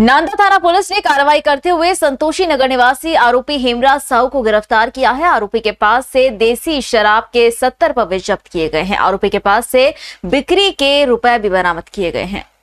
नांदा थाना पुलिस ने कार्रवाई करते हुए संतोषी नगर निवासी आरोपी हेमराज साहू को गिरफ्तार किया है आरोपी के पास से देसी शराब के सत्तर पवे जब्त किए गए हैं आरोपी के पास से बिक्री के रुपए भी बरामद किए गए हैं